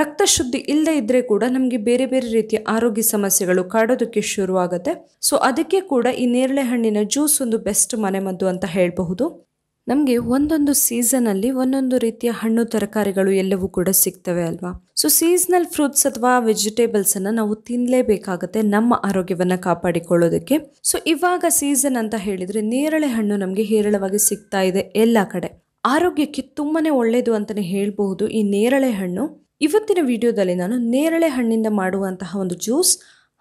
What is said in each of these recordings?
ರಕ್ತ ಶುದ್ಧಿ ಇಲ್ಲದೆ ಇದ್ದರೆ ಕೂಡ ನಮಗೆ ಬೇರೆ ಬೇರೆ ರೀತಿಯ ಆರೋಗ್ಯ ಸಮಸ್ಯೆಗಳು ಕಾಡೋದಕ್ಕೆ ಶುರುವಾಗುತ್ತೆ ಸೊ ಅದಕ್ಕೆ ಕೂಡ ಈ ನೇರಳೆ ಹಣ್ಣಿನ ಜ್ಯೂಸ್ ಒಂದು ಬೆಸ್ಟ್ ಮನೆಮದ್ದು ಅಂತ ಹೇಳಬಹುದು ನಮಗೆ ಒಂದೊಂದು ಸೀಸನಲ್ಲಿ ಒಂದೊಂದು ರೀತಿಯ ಹಣ್ಣು ತರಕಾರಿಗಳು ಎಲ್ಲವೂ ಕೂಡ ಸಿಗ್ತವೆ ಅಲ್ವಾ ಸೊ ಸೀಸನಲ್ ಫ್ರೂಟ್ಸ್ ಅಥವಾ ವೆಜಿಟೇಬಲ್ಸನ್ನು ನಾವು ತಿನ್ನಲೇಬೇಕಾಗತ್ತೆ ನಮ್ಮ ಆರೋಗ್ಯವನ್ನು ಕಾಪಾಡಿಕೊಳ್ಳೋದಕ್ಕೆ ಸೊ ಇವಾಗ ಸೀಸನ್ ಅಂತ ಹೇಳಿದರೆ ನೇರಳೆ ಹಣ್ಣು ನಮಗೆ ಹೇರಳವಾಗಿ ಸಿಗ್ತಾ ಇದೆ ಎಲ್ಲ ಕಡೆ ಆರೋಗ್ಯಕ್ಕೆ ತುಂಬಾ ಒಳ್ಳೆಯದು ಅಂತಲೇ ಹೇಳಬಹುದು ಈ ನೇರಳೆ ಹಣ್ಣು ಇವತ್ತಿನ ವಿಡಿಯೋದಲ್ಲಿ ನಾನು ನೇರಳೆ ಹಣ್ಣಿಂದ ಮಾಡುವಂತಹ ಒಂದು ಜ್ಯೂಸ್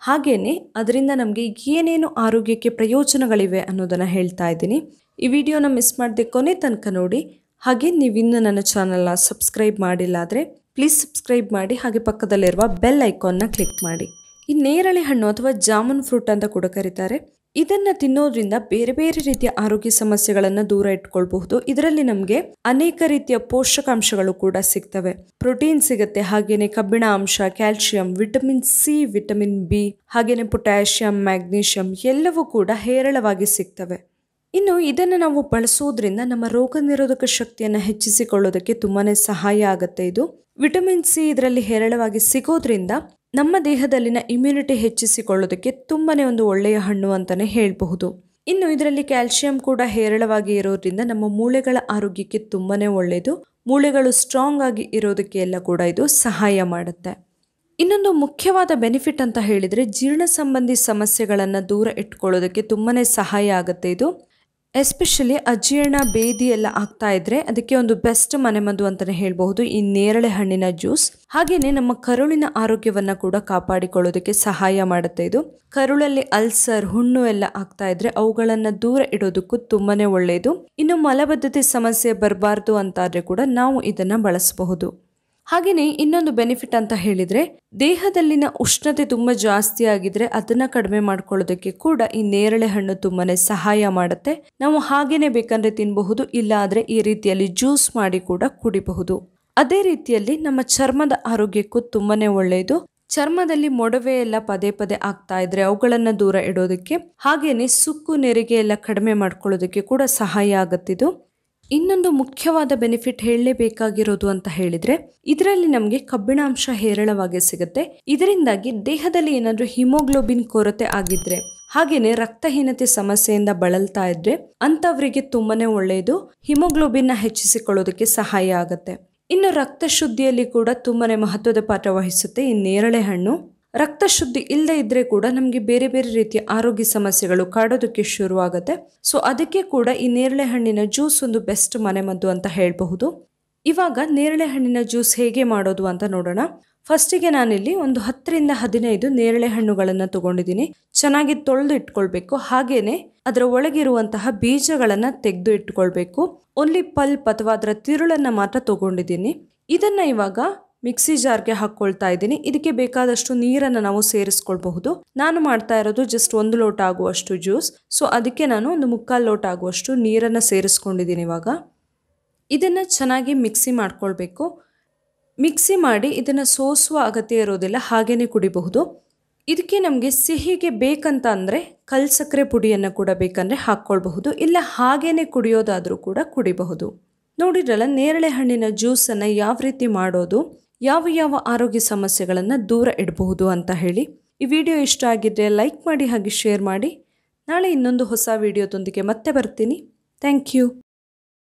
ಹಾಗೇನೆ ಅದರಿಂದ ನಮಗೆ ಏನೇನು ಆರೋಗ್ಯಕ್ಕೆ ಪ್ರಯೋಜನಗಳಿವೆ ಅನ್ನೋದನ್ನು ಹೇಳ್ತಾ ಇದ್ದೀನಿ ಈ ವಿಡಿಯೋನ ಮಿಸ್ ಮಾಡದೆ ಕೊನೆ ತನಕ ನೋಡಿ ಹಾಗೆ ನೀವಿನ್ನೂ ನನ್ನ ಚಾನಲ್ನ ಸಬ್ಸ್ಕ್ರೈಬ್ ಮಾಡಿಲ್ಲ ಆದರೆ ಪ್ಲೀಸ್ ಸಬ್ಸ್ಕ್ರೈಬ್ ಮಾಡಿ ಹಾಗೆ ಪಕ್ಕದಲ್ಲಿರುವ ಬೆಲ್ ಐಕಾನ್ನ ಕ್ಲಿಕ್ ಮಾಡಿ ಈ ನೇರಳೆ ಹಣ್ಣು ಅಥವಾ ಜಾಮೂನ್ ಫ್ರೂಟ್ ಅಂತ ಕೂಡ ಕರೀತಾರೆ ಇದನ್ನು ತಿನ್ನೋದ್ರಿಂದ ಬೇರೆ ಬೇರೆ ರೀತಿಯ ಆರೋಗ್ಯ ಸಮಸ್ಯೆಗಳನ್ನು ದೂರ ಇಟ್ಕೊಳ್ಬಹುದು ಇದರಲ್ಲಿ ನಮಗೆ ಅನೇಕ ರೀತಿಯ ಪೋಷಕಾಂಶಗಳು ಕೂಡ ಸಿಗ್ತವೆ ಪ್ರೋಟೀನ್ ಸಿಗುತ್ತೆ ಹಾಗೇನೆ ಕಬ್ಬಿಣ ಅಂಶ calcium vitamin C vitamin B ಹಾಗೇನೆ ಪೊಟ್ಯಾಷಿಯಂ ಮ್ಯಾಗ್ನೀಷಿಯಂ ಎಲ್ಲವೂ ಕೂಡ ಹೇರಳವಾಗಿ ಸಿಗ್ತವೆ ಇನ್ನು ಇದನ್ನು ನಾವು ಬಳಸೋದ್ರಿಂದ ನಮ್ಮ ರೋಗ ನಿರೋಧಕ ಶಕ್ತಿಯನ್ನು ಹೆಚ್ಚಿಸಿಕೊಳ್ಳೋದಕ್ಕೆ ತುಂಬಾ ಸಹಾಯ ಆಗುತ್ತೆ ಇದು ವಿಟಮಿನ್ ಸಿ ಇದರಲ್ಲಿ ಹೇರಳವಾಗಿ ಸಿಗೋದ್ರಿಂದ ನಮ್ಮ ದೇಹದಲ್ಲಿನ ಇಮ್ಯುನಿಟಿ ಹೆಚ್ಚಿಸಿಕೊಳ್ಳೋದಕ್ಕೆ ತುಂಬನೇ ಒಂದು ಒಳ್ಳೆಯ ಹಣ್ಣು ಅಂತಲೇ ಹೇಳಬಹುದು ಇನ್ನು ಇದರಲ್ಲಿ ಕ್ಯಾಲ್ಸಿಯಂ ಕೂಡ ಹೇರಳವಾಗಿ ಇರೋದ್ರಿಂದ ನಮ್ಮ ಮೂಳೆಗಳ ಆರೋಗ್ಯಕ್ಕೆ ತುಂಬಾ ಒಳ್ಳೆಯದು ಮೂಳೆಗಳು ಸ್ಟ್ರಾಂಗ್ ಆಗಿ ಇರೋದಕ್ಕೆ ಎಲ್ಲ ಕೂಡ ಇದು ಸಹಾಯ ಮಾಡುತ್ತೆ ಇನ್ನೊಂದು ಮುಖ್ಯವಾದ ಬೆನಿಫಿಟ್ ಅಂತ ಹೇಳಿದರೆ ಜೀರ್ಣ ಸಂಬಂಧಿ ಸಮಸ್ಯೆಗಳನ್ನು ದೂರ ಇಟ್ಕೊಳ್ಳೋದಕ್ಕೆ ತುಂಬಾ ಸಹಾಯ ಆಗುತ್ತೆ ಇದು ಎಸ್ಪೆಷಲಿ ಅಜೀರ್ಣ ಬೇದಿ ಎಲ್ಲ ಆಗ್ತಾ ಇದ್ರೆ ಅದಕ್ಕೆ ಒಂದು ಬೆಸ್ಟ್ ಮನೆಮದ್ದು ಅಂತಾನೆ ಹೇಳಬಹುದು ಈ ನೇರಳೆ ಹಣ್ಣಿನ ಜ್ಯೂಸ್ ಹಾಗೇನೆ ನಮ್ಮ ಕರುಳಿನ ಆರೋಗ್ಯವನ್ನ ಕೂಡ ಕಾಪಾಡಿಕೊಳ್ಳೋದಕ್ಕೆ ಸಹಾಯ ಮಾಡುತ್ತೆ ಇದು ಕರುಳಲ್ಲಿ ಅಲ್ಸರ್ ಹುಣ್ಣು ಎಲ್ಲ ಆಗ್ತಾ ಇದ್ರೆ ಅವುಗಳನ್ನ ದೂರ ಇಡೋದಕ್ಕೂ ತುಂಬಾನೇ ಒಳ್ಳೆಯದು ಇನ್ನು ಮಲಬದ್ಧತೆ ಸಮಸ್ಯೆ ಬರಬಾರ್ದು ಅಂತಾದ್ರೆ ಕೂಡ ನಾವು ಇದನ್ನ ಬಳಸಬಹುದು ಹಾಗೆಯೇ ಇನ್ನೊಂದು ಬೆನಿಫಿಟ್ ಅಂತ ಹೇಳಿದರೆ ದೇಹದಲ್ಲಿನ ಉಷ್ಣತೆ ತುಂಬ ಜಾಸ್ತಿ ಆಗಿದ್ರೆ ಅದನ್ನ ಕಡಿಮೆ ಮಾಡ್ಕೊಳ್ಳೋದಕ್ಕೆ ಕೂಡ ಈ ನೇರಳೆ ಹಣ್ಣು ತುಂಬಾ ಸಹಾಯ ಮಾಡುತ್ತೆ ನಾವು ಹಾಗೇನೆ ಬೇಕಂದ್ರೆ ತಿನ್ನಬಹುದು ಇಲ್ಲ ಈ ರೀತಿಯಲ್ಲಿ ಜ್ಯೂಸ್ ಮಾಡಿ ಕೂಡ ಕುಡಿಬಹುದು ಅದೇ ರೀತಿಯಲ್ಲಿ ನಮ್ಮ ಚರ್ಮದ ಆರೋಗ್ಯಕ್ಕೂ ತುಂಬಾ ಒಳ್ಳೆಯದು ಚರ್ಮದಲ್ಲಿ ಮೊಡವೆ ಎಲ್ಲ ಪದೇ ಪದೇ ಆಗ್ತಾ ಇದ್ರೆ ಅವುಗಳನ್ನು ದೂರ ಇಡೋದಕ್ಕೆ ಹಾಗೇನೆ ಸುಕ್ಕು ನೆರಿಗೆ ಎಲ್ಲ ಕಡಿಮೆ ಮಾಡ್ಕೊಳ್ಳೋದಕ್ಕೆ ಕೂಡ ಸಹಾಯ ಆಗುತ್ತಿದ್ದು ಇನ್ನೊಂದು ಮುಖ್ಯವಾದ ಬೆನಿಫಿಟ್ ಹೇಳಲೇಬೇಕಾಗಿರೋದು ಅಂತ ಹೇಳಿದ್ರೆ ಇದರಲ್ಲಿ ನಮಗೆ ಕಬ್ಬಿಣಾಂಶ ಹೇರಳವಾಗಿ ಸಿಗುತ್ತೆ ಇದರಿಂದಾಗಿ ದೇಹದಲ್ಲಿ ಏನಾದರೂ ಹಿಮೋಗ್ಲೋಬಿನ್ ಕೊರತೆ ಆಗಿದ್ರೆ ಹಾಗೇನೆ ರಕ್ತಹೀನತೆ ಸಮಸ್ಯೆಯಿಂದ ಬಳಲ್ತಾ ಇದ್ರೆ ಅಂಥವರಿಗೆ ತುಂಬಾನೇ ಒಳ್ಳೆಯದು ಹಿಮೋಗ್ಲೋಬಿನ್ನ ಹೆಚ್ಚಿಸಿಕೊಳ್ಳೋದಕ್ಕೆ ಸಹಾಯ ಆಗುತ್ತೆ ಇನ್ನು ರಕ್ತ ಶುದ್ಧಿಯಲ್ಲಿ ಕೂಡ ತುಂಬಾನೇ ಮಹತ್ವದ ಪಾತ್ರ ವಹಿಸುತ್ತೆ ಈ ನೇರಳೆ ಹಣ್ಣು ರಕ್ತ ಶುದ್ಧಿ ಇಲ್ಲದೆ ಇದ್ದರೆ ಕೂಡ ನಮಗೆ ಬೇರೆ ಬೇರೆ ರೀತಿಯ ಆರೋಗ್ಯ ಸಮಸ್ಯೆಗಳು ಕಾಡೋದಕ್ಕೆ ಶುರುವಾಗುತ್ತೆ ಸೊ ಅದಕ್ಕೆ ಕೂಡ ಈ ನೇರಳೆ ಹಣ್ಣಿನ ಜ್ಯೂಸ್ ಒಂದು ಬೆಸ್ಟ್ ಮನೆಮದ್ದು ಅಂತ ಹೇಳಬಹುದು ಇವಾಗ ನೇರಳೆ ಹಣ್ಣಿನ ಜ್ಯೂಸ್ ಹೇಗೆ ಮಾಡೋದು ಅಂತ ನೋಡೋಣ ಫಸ್ಟಿಗೆ ನಾನಿಲ್ಲಿ ಒಂದು ಹತ್ತರಿಂದ ಹದಿನೈದು ನೇರಳೆ ಹಣ್ಣುಗಳನ್ನು ತಗೊಂಡಿದ್ದೀನಿ ಚೆನ್ನಾಗಿ ತೊಳೆದು ಇಟ್ಕೊಳ್ಬೇಕು ಹಾಗೇನೆ ಅದರ ಒಳಗಿರುವಂತಹ ಬೀಜಗಳನ್ನು ತೆಗೆದು ಇಟ್ಕೊಳ್ಬೇಕು ಓನ್ಲಿ ಪಲ್ಪ್ ಅಥವಾ ಅದರ ತಿರುಳನ್ನು ಮಾತ್ರ ತಗೊಂಡಿದ್ದೀನಿ ಇದನ್ನು ಇವಾಗ ಮಿಕ್ಸಿ ಜಾರ್ಗೆ ಹಾಕ್ಕೊಳ್ತಾ ಇದ್ದೀನಿ ಇದಕ್ಕೆ ಬೇಕಾದಷ್ಟು ನೀರನ್ನು ನಾವು ಸೇರಿಸ್ಕೊಳ್ಬಹುದು ನಾನು ಮಾಡ್ತಾ ಇರೋದು ಜಸ್ಟ್ ಒಂದು ಲೋಟ ಆಗುವಷ್ಟು ಜ್ಯೂಸ್ ಸೊ ಅದಕ್ಕೆ ನಾನು ಒಂದು ಮುಕ್ಕಾಲು ಲೋಟ ಆಗುವಷ್ಟು ನೀರನ್ನು ಸೇರಿಸ್ಕೊಂಡಿದ್ದೀನಿ ಇವಾಗ ಇದನ್ನು ಚೆನ್ನಾಗಿ ಮಿಕ್ಸಿ ಮಾಡ್ಕೊಳ್ಬೇಕು ಮಿಕ್ಸಿ ಮಾಡಿ ಇದನ್ನು ಸೋಸುವ ಅಗತ್ಯ ಇರೋದಿಲ್ಲ ಹಾಗೇ ಕುಡಿಬಹುದು ಇದಕ್ಕೆ ನಮಗೆ ಸಿಹಿಗೆ ಬೇಕಂತ ಅಂದರೆ ಕಲ್ಸಕ್ಕರೆ ಪುಡಿಯನ್ನು ಕೂಡ ಬೇಕಂದರೆ ಹಾಕ್ಕೊಳ್ಬಹುದು ಇಲ್ಲ ಹಾಗೇ ಕುಡಿಯೋದಾದರೂ ಕೂಡ ಕುಡಿಬಹುದು ನೋಡಿದ್ರಲ್ಲ ನೇರಳೆ ಹಣ್ಣಿನ ಜ್ಯೂಸನ್ನು ಯಾವ ರೀತಿ ಮಾಡೋದು ಯಾವ ಯಾವ ಆರೋಗ್ಯ ಸಮಸ್ಯೆಗಳನ್ನು ದೂರ ಇಡಬಹುದು ಅಂತ ಹೇಳಿ ಈ ವಿಡಿಯೋ ಇಷ್ಟ ಆಗಿದ್ದರೆ ಲೈಕ್ ಮಾಡಿ ಹಾಗೆ ಶೇರ್ ಮಾಡಿ ನಾಳೆ ಇನ್ನೊಂದು ಹೊಸ ವೀಡಿಯೋದೊಂದಿಗೆ ಮತ್ತೆ ಬರ್ತೀನಿ ಥ್ಯಾಂಕ್ ಯು